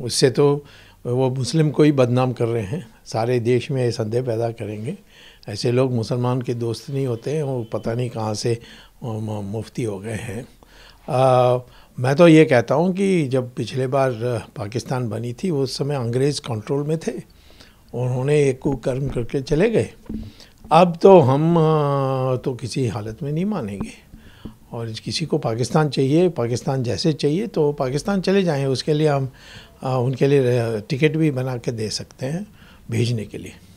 उससे तो वो मुस्लिम को ही बदनाम कर रहे हैं सारे देश में ये संदेह पैदा करेंगे ऐसे लोग मुसलमान के दोस्त नहीं होते हैं वो पता नहीं कहाँ से मुफ्ती हो गए हैं आ, मैं तो ये कहता हूँ कि जब पिछले बार पाकिस्तान बनी थी उस समय अंग्रेज़ कंट्रोल में थे उन्होंने एक कर्म करके चले गए अब तो हम तो किसी हालत में नहीं मानेंगे और किसी को पाकिस्तान चाहिए पाकिस्तान जैसे चाहिए तो पाकिस्तान चले जाएं उसके लिए हम उनके लिए टिकट भी बना के दे सकते हैं भेजने के लिए